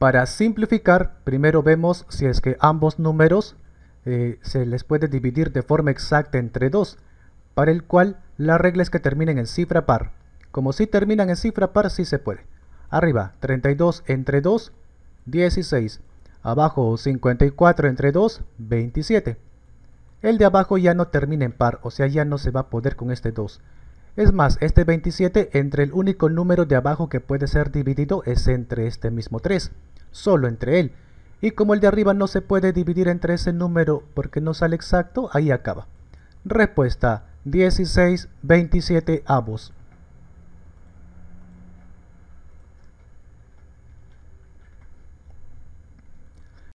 Para simplificar, primero vemos si es que ambos números eh, se les puede dividir de forma exacta entre 2, para el cual la regla es que terminen en cifra par. Como si terminan en cifra par, sí se puede. Arriba, 32 entre 2, 16. Abajo, 54 entre 2, 27. El de abajo ya no termina en par, o sea, ya no se va a poder con este 2. Es más, este 27 entre el único número de abajo que puede ser dividido es entre este mismo 3 solo entre él. Y como el de arriba no se puede dividir entre ese número porque no sale exacto, ahí acaba. Respuesta 16, 27 avos.